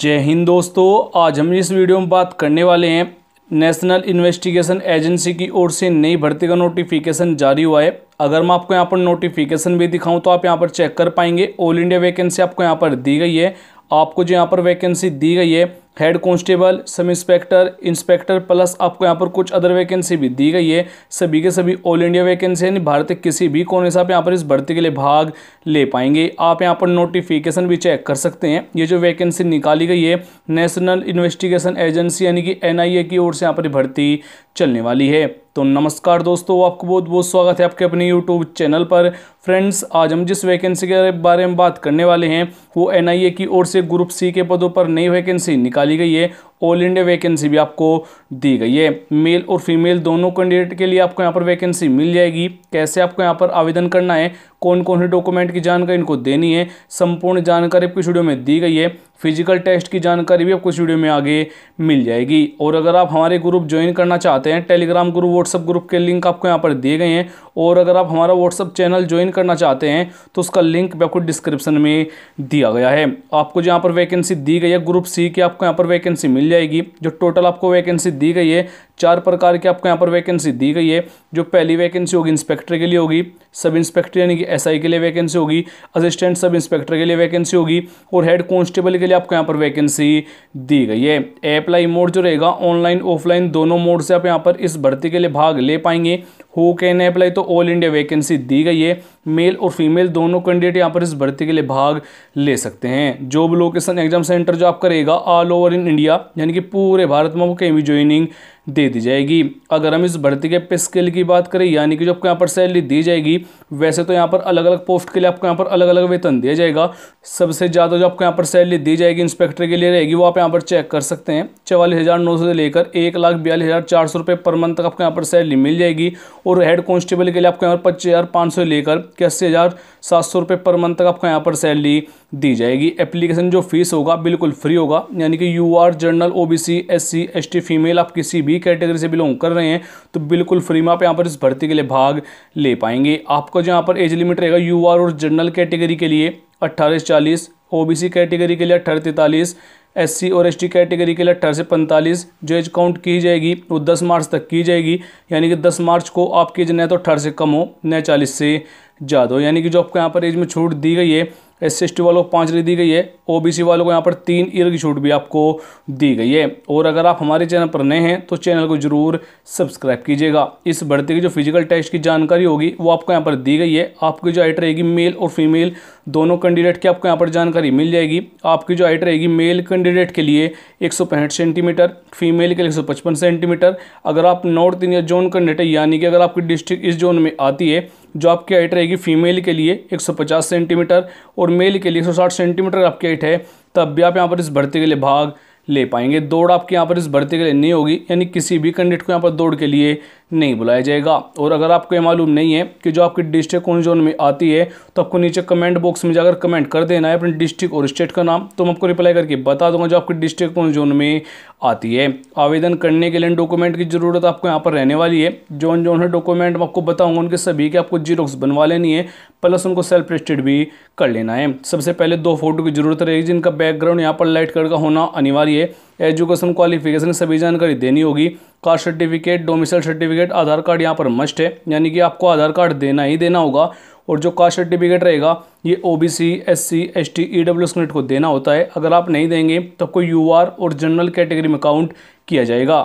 जय हिंद दोस्तों आज हम इस वीडियो में बात करने वाले हैं नेशनल इन्वेस्टिगेशन एजेंसी की ओर से नई भर्ती का नोटिफिकेशन जारी हुआ है अगर मैं आपको यहाँ पर नोटिफिकेशन भी दिखाऊं तो आप यहाँ पर चेक कर पाएंगे ऑल इंडिया वैकेंसी आपको यहाँ पर दी गई है आपको जो यहाँ पर वैकेंसी दी गई है head constable sub inspector inspector plus आपको यहाँ पर कुछ अदर वैकेंसी भी दी गई है सभी के सभी ऑल इंडिया वैकेंसी यानी भारत के किसी भी कोने से आप यहाँ पर इस भर्ती के लिए भाग ले पाएंगे आप यहाँ पर नोटिफिकेशन भी चेक कर सकते हैं ये जो वैकेंसी निकाली गई है नेशनल इन्वेस्टिगेशन एजेंसी यानी कि एन की ओर से यहाँ पर भर्ती चलने वाली है तो नमस्कार दोस्तों आपको बहुत बहुत स्वागत है आपके अपने यूट्यूब चैनल पर फ्रेंड्स आज हम जिस वैकेंसी के बारे में बात करने वाले हैं वो एन की ओर से ग्रुप सी के पदों पर नई वैकेंसी निकाली निकाली गई है ऑल इंडिया वैकेंसी भी आपको दी गई है मेल और फीमेल दोनों कैंडिडेट के लिए आपको यहाँ पर वैकेंसी मिल जाएगी कैसे आपको यहाँ पर आवेदन करना है कौन कौन से डॉक्यूमेंट की जानकारी इनको देनी है संपूर्ण जानकारी आपकी वीडियो में दी गई है फिजिकल टेस्ट की जानकारी भी आपको इस वीडियो में आगे मिल जाएगी और अगर आप हमारे ग्रुप ज्वाइन करना चाहते हैं टेलीग्राम ग्रुप व्हाट्सअप ग्रुप के लिंक आपको यहाँ पर दिए गए हैं और अगर आप हमारा व्हाट्सअप चैनल ज्वाइन करना चाहते हैं तो उसका लिंक भी आपको डिस्क्रिप्शन में दिया गया है आपको जहाँ पर वैकेंसी दी गई है ग्रुप सी की आपको यहाँ पर वैकेंसी मिल मिल जाएगी जो टोटल आपको वैकेंसी दी गई है चार प्रकार की आपको यहाँ पर वैकेंसी दी गई है जो पहली वैकेंसी होगी इंस्पेक्टर के लिए होगी सब इंस्पेक्टर यानी कि एसआई के लिए वैकेंसी होगी असिस्टेंट सब इंस्पेक्टर के लिए वैकेंसी होगी और हेड कॉन्स्टेबल के लिए आपको यहाँ पर वैकेंसी दी गई है अप्लाई मोड जो रहेगा ऑनलाइन ऑफलाइन दोनों मोड से आप यहाँ पर इस भर्ती के लिए भाग ले पाएंगे हु कैन अप्लाई तो ऑल इंडिया वैकेंसी दी गई है मेल और फीमेल दोनों कैंडिडेट यहाँ पर इस भर्ती के लिए भाग ले सकते हैं जॉब लोकेशन एग्जाम सेंटर जो आप करेगा ऑल ओवर इन इंडिया यानी कि पूरे भारत में वो कहीं भी ज्वाइनिंग दे दी जाएगी अगर हम इस भर्ती के पे स्केल की बात करें यानी कि जो आपको यहाँ पर सैलरी दी जाएगी वैसे तो यहाँ पर अलग अलग पोस्ट के लिए आपको यहाँ पर अलग अलग वेतन दिया जाएगा सबसे ज़्यादा जो आपको यहाँ पर सैलरी दी जाएगी इंस्पेक्टर के लिए रहेगी वो आप यहाँ पर चेक कर सकते हैं चवालीस हज़ार नौ सौ से लेकर एक लाख बयालीस हज़ार चार सौ रुपये पर मंथ तक आपको यहाँ पर सैलरी मिल जाएगी और हेड कॉन्स्टेबल के लिए आपको यहाँ पर पच्चीस हज़ार पाँच सौ लेकर के अस्सी हज़ार सात सौ रुपये पर मंथ तक आपको यहाँ पर सैलरी दी जाएगी एप्लीकेशन जो फीस होगा बिल्कुल फ्री होगा यानी कि U R general O B C S C S T female आप किसी भी कैटेगरी से बिलोंग कर रहे हैं तो बिल्कुल फ्री में आप यहाँ पर इस भर्ती के लिए भाग ले पाएंगे आपका जो यहाँ पर एज लिमिट रहेगा यू आर और जनरल कैटेगरी के लिए अट्ठारह से चालीस ओ बी सी कैटेगरी के लिए अट्ठारह तैंतालीस एस सी और एस टी कैटेगरी के लिए अट्ठारह से पैंतालीस जो एज काउंट की जाएगी वो दस मार्च तक की जाएगी यानी कि दस मार्च को आपकी एज न तो अट्ठारह से कम हो न चालीस से ज़्यादा हो यानी कि जो आपको यहाँ पर एज में छूट दी गई है एस सी वालों को पाँच रीत दी गई है ओबीसी वालों को यहाँ पर तीन ईयर की छूट भी आपको दी गई है और अगर आप हमारे चैनल पर नए हैं तो चैनल को जरूर सब्सक्राइब कीजिएगा इस बढ़ते की जो फिजिकल टेस्ट की जानकारी होगी वो आपको यहाँ पर दी गई है आपकी जो आइट रहेगी मेल और फीमेल दोनों कैंडिडेट की आपको यहाँ पर जानकारी मिल जाएगी आपकी जो हाइट रहेगी मेल कैंडिडेट के लिए एक सेंटीमीटर फीमेल के लिए एक सेंटीमीटर अगर आप नॉर्थ इंडिया जोन कैंडिडेट यानी कि अगर आपकी डिस्ट्रिक्ट इस जोन में आती है जो आपकी हाइट रहेगी फीमेल के लिए 150 सेंटीमीटर और मेल के लिए 160 सेंटीमीटर आपकी हाइट है तब भी आप यहाँ पर इस भर्ती के लिए भाग ले पाएंगे दौड़ आपके यहाँ पर इस भर्ती के लिए नहीं होगी यानी किसी भी कैंडिडेट को यहाँ पर दौड़ के लिए नहीं बुलाया जाएगा और अगर आपको ये मालूम नहीं है कि जो आपकी डिस्ट्रिक्ट कौन जोन में आती है तो आपको नीचे कमेंट बॉक्स में जाकर कमेंट कर देना है अपने डिस्ट्रिक्ट और स्टेट का नाम तो मैं आपको रिप्लाई करके बता दूंगा जो आपकी डिस्ट्रिक्ट कौन जोन में आती है आवेदन करने के लिए डॉक्यूमेंट की ज़रूरत आपको यहाँ पर रहने वाली है जोन जोन है डॉक्यूमेंट मैं आपको बताऊँगा उनके सभी के आपको जीरोक्स बनवा लेनी है प्लस उनको सेल्फ रजिस्टेड भी कर लेना है सबसे पहले दो फोटो की ज़रूरत रहेगी जिनका बैकग्राउंड यहाँ पर लाइट कलर का होना अनिवार्य है एजुकेशन क्वालिफिकेशन सभी जानकारी देनी होगी caste certificate domicile certificate Aadhaar card यहाँ पर मस्ट है यानी कि आपको आधार कार्ड देना ही देना होगा और जो कास्ट सर्टिफिकेट रहेगा ये O B C S C S T E W S को देना होता है अगर आप नहीं देंगे तो आपको यू आर और जनरल कैटेगरी में काउंट किया जाएगा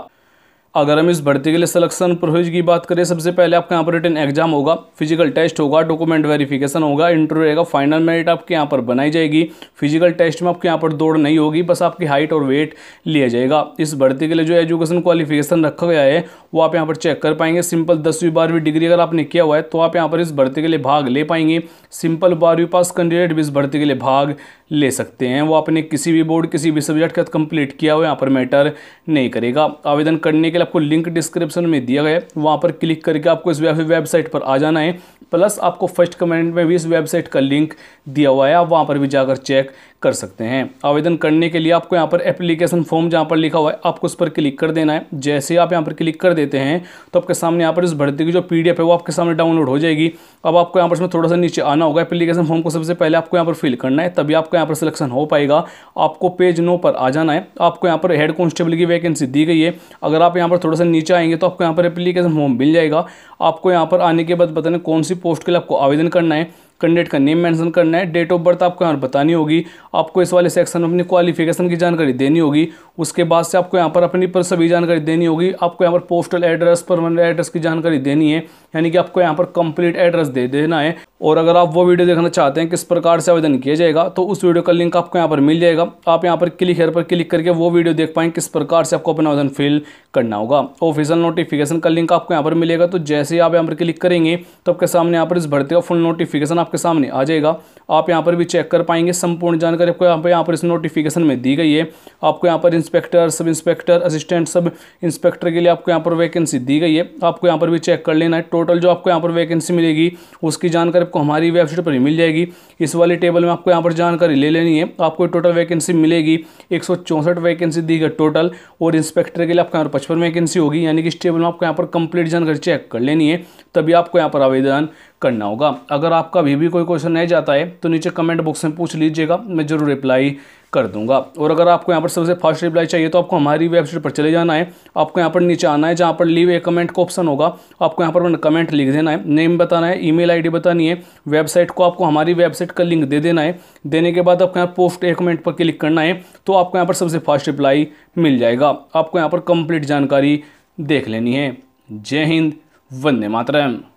अगर हम इस भर्ती के लिए सिलेक्शन प्रोसेस की बात करें सबसे पहले आपके यहाँ पर रिटर्न एग्जाम होगा फिजिकल टेस्ट होगा डॉक्यूमेंट वेरिफिकेशन होगा इंटरव्यू रहेगा फाइनल मेरिट आपके यहाँ पर बनाई जाएगी फिजिकल टेस्ट में आपके यहाँ पर दौड़ नहीं होगी बस आपकी हाइट और वेट लिया जाएगा इस भर्ती के लिए जो एजुकेशन क्वालिफिकेशन रखा गया है वो आप यहाँ पर चेक कर पाएंगे सिंपल दसवीं बारहवीं डिग्री अगर आपने किया हुआ है तो आप यहाँ पर इस भर्ती के लिए भाग ले पाएंगे सिंपल बारहवीं पास कैंडिडेट भी इस भर्ती के लिए भाग ले सकते हैं वो आपने किसी भी बोर्ड किसी भी सब्जेक्ट का कंप्लीट किया हुआ यहाँ पर मैटर नहीं करेगा आवेदन करने के लिए आपको लिंक डिस्क्रिप्शन में दिया गया है वहाँ पर क्लिक करके आपको इस वेबसाइट पर आ जाना है प्लस आपको फर्स्ट कमेंट में भी इस वेबसाइट का लिंक दिया हुआ है आप वहाँ पर भी जाकर चेक कर सकते हैं आवेदन करने के लिए आपको यहाँ पर एप्लीकेशन फॉर्म जहाँ पर लिखा हुआ है आपको उस पर क्लिक कर देना है जैसे ही आप यहाँ पर क्लिक कर देते हैं तो आपके सामने यहाँ पर इस भर्ती की जो पी है वो आपके सामने डाउनलोड हो जाएगी अब आपको यहाँ पर इसमें थोड़ा सा नीचे आना होगा एप्लीकेशन फॉर्म को सबसे पहले आपको यहाँ पर फिल करना है तभी आपको यहाँ पर सिलेक्शन हो पाएगा आपको पेज नो पर आ जाना है आपको यहाँ पर हेड कॉन्स्टेबल की वैकेंसी दी गई है अगर आप यहाँ यहाँ पर थोड़ा सा नीचे आएंगे तो आपको यहाँ पर एप्लीकेशन फॉर्म मिल जाएगा आपको यहाँ पर आने के बाद बताने कौन सी पोस्ट के लिए आपको आवेदन करना है कैंडिडेट का नेम मेंशन करना है डेट ऑफ बर्थ आपको यहाँ पर बतानी होगी आपको इस वाले सेक्शन में अपनी क्वालिफिकेशन की जानकारी देनी होगी उसके बाद से आपको यहाँ पर अपनी पर सभी जानकारी देनी होगी आपको यहाँ पर पोस्टल एड्रेस परमानेंट एड्रेस की जानकारी देनी है यानी कि आपको यहाँ पर कंप्लीट एड्रेस दे देना है और अगर आप वो वीडियो देखना चाहते हैं किस प्रकार से आवेदन किया जाएगा तो उस वीडियो का लिंक आपको यहाँ पर मिल जाएगा आप यहाँ पर क्लिक हेयर पर क्लिक करके वो वीडियो देख पाएंगे किस प्रकार से आपको अपना आवेदन फिल करना होगा ऑफिशियल नोटिफिकेशन का लिंक आपको यहाँ पर मिलेगा तो जैसे ही आप यहाँ पर क्लिक करेंगे तो आपके सामने यहाँ पर इस भर्ती का फुल नोटिफिकेशन आपके सामने आ जाएगा आप यहाँ पर भी चेक कर पाएंगे संपूर्ण जानकारी आपको यहाँ पर यहाँ पर इस नोटिफिकेशन में दी गई है आपको यहाँ पर inspector sub inspector assistant sub inspector के लिए आपको यहाँ पर वैकेंसी दी गई है आपको यहाँ पर भी चेक कर लेना है टोटल जो आपको यहाँ पर वैकेंसी मिलेगी उसकी जानकारी आपको हमारी वेबसाइट पर ही मिल जाएगी इस वाले टेबल में आपको यहाँ पर जानकारी ले लेनी है आपको टोटल वैकेंसी मिलेगी एक वैकेंसी दी गई टोटल और इंस्पेक्टर के लिए आपको यहाँ पर पचपन वैकेंसी होगी यानी कि इस टेबल में आपको यहाँ पर कंप्लीट जानकारी चेक कर लेनी है तभी आपको यहाँ पर आवेदन करना होगा अगर आपका अभी भी कोई क्वेश्चन नहीं जाता है तो नीचे कमेंट बॉक्स में पूछ लीजिएगा मैं जरूर रिप्लाई कर दूंगा और अगर आपको यहाँ पर सबसे फास्ट रिप्लाई चाहिए तो आपको हमारी वेबसाइट पर चले जाना है आपको यहाँ पर नीचे आना है जहाँ पर लीव ए कमेंट का ऑप्शन होगा आपको यहाँ पर कमेंट लिख देना है नेम बताना है ईमेल आईडी बतानी है वेबसाइट को आपको हमारी वेबसाइट का लिंक दे देना है देने के बाद आपको यहाँ पोस्ट ए कमेंट पर क्लिक करना है तो आपको यहाँ पर सबसे फास्ट रिप्लाई मिल जाएगा आपको यहाँ पर कंप्लीट जानकारी देख लेनी है जय हिंद वंदे मातरम